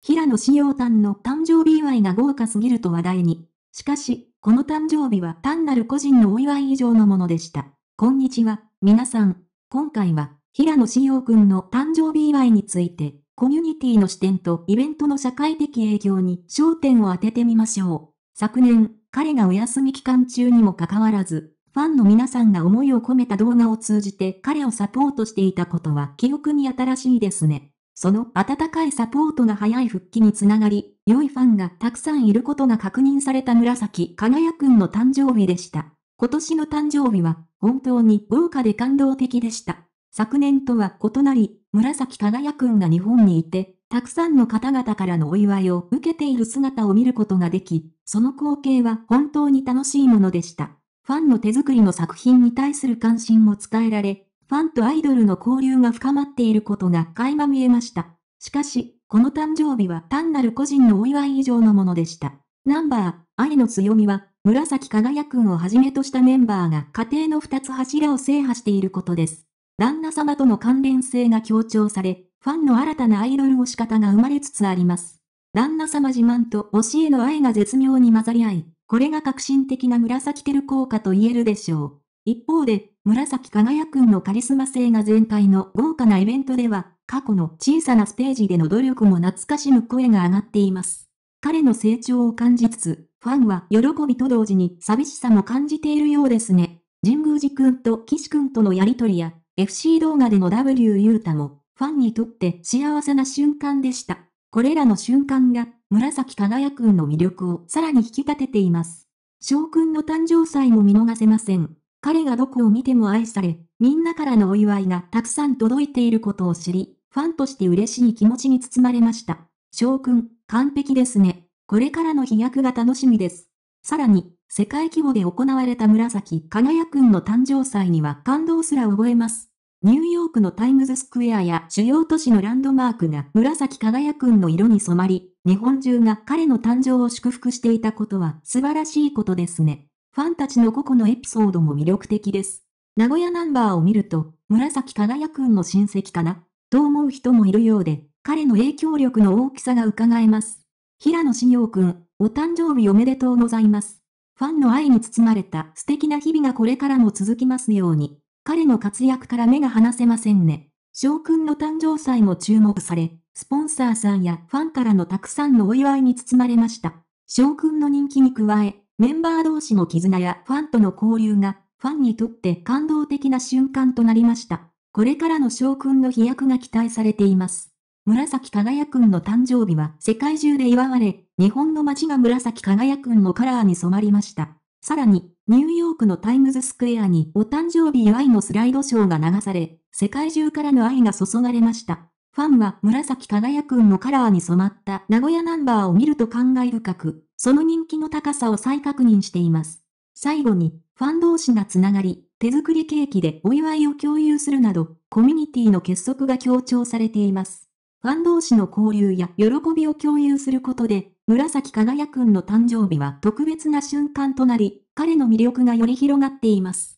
平野紫耀さんの誕生日祝いが豪華すぎると話題に。しかし、この誕生日は単なる個人のお祝い以上のものでした。こんにちは、皆さん。今回は、平野紫耀くんの誕生日祝いについて、コミュニティの視点とイベントの社会的影響に焦点を当ててみましょう。昨年、彼がお休み期間中にもかかわらず、ファンの皆さんが思いを込めた動画を通じて彼をサポートしていたことは記憶に新しいですね。その温かいサポートが早い復帰につながり、良いファンがたくさんいることが確認された紫輝くんの誕生日でした。今年の誕生日は、本当に豪華で感動的でした。昨年とは異なり、紫輝くんが日本にいて、たくさんの方々からのお祝いを受けている姿を見ることができ、その光景は本当に楽しいものでした。ファンの手作りの作品に対する関心も伝えられ、ファンとアイドルの交流が深まっていることが垣間見えました。しかし、この誕生日は単なる個人のお祝い以上のものでした。ナンバー、愛の強みは、紫輝くんをはじめとしたメンバーが家庭の二つ柱を制覇していることです。旦那様との関連性が強調され、ファンの新たなアイドル推し方が生まれつつあります。旦那様自慢と推しへの愛が絶妙に混ざり合い、これが革新的な紫テル効果と言えるでしょう。一方で、紫輝くんのカリスマ性が全体の豪華なイベントでは、過去の小さなステージでの努力も懐かしむ声が上がっています。彼の成長を感じつつ、ファンは喜びと同時に寂しさも感じているようですね。神宮寺くんと岸くんとのやりとりや、FC 動画での W ユータも、ファンにとって幸せな瞬間でした。これらの瞬間が、紫輝くんの魅力をさらに引き立てています。翔くんの誕生祭も見逃せません。彼がどこを見ても愛され、みんなからのお祝いがたくさん届いていることを知り、ファンとして嬉しい気持ちに包まれました。翔くん、完璧ですね。これからの飛躍が楽しみです。さらに、世界規模で行われた紫輝くんの誕生祭には感動すら覚えます。ニューヨークのタイムズスクエアや主要都市のランドマークが紫輝くんの色に染まり、日本中が彼の誕生を祝福していたことは素晴らしいことですね。ファンたちの個々のエピソードも魅力的です。名古屋ナンバーを見ると、紫輝くんの親戚かな、と思う人もいるようで、彼の影響力の大きさが伺えます。平野志陽くん、お誕生日おめでとうございます。ファンの愛に包まれた素敵な日々がこれからも続きますように、彼の活躍から目が離せませんね。翔くんの誕生祭も注目され、スポンサーさんやファンからのたくさんのお祝いに包まれました。翔くんの人気に加え、メンバー同士の絆やファンとの交流が、ファンにとって感動的な瞬間となりました。これからの翔くんの飛躍が期待されています。紫輝くんの誕生日は世界中で祝われ、日本の街が紫輝くんのカラーに染まりました。さらに、ニューヨークのタイムズスクエアにお誕生日祝いのスライドショーが流され、世界中からの愛が注がれました。ファンは紫輝くんのカラーに染まった名古屋ナンバーを見ると感慨深く、その人気の高さを再確認しています。最後に、ファン同士がつながり、手作りケーキでお祝いを共有するなど、コミュニティの結束が強調されています。ファン同士の交流や喜びを共有することで、紫輝くんの誕生日は特別な瞬間となり、彼の魅力がより広がっています。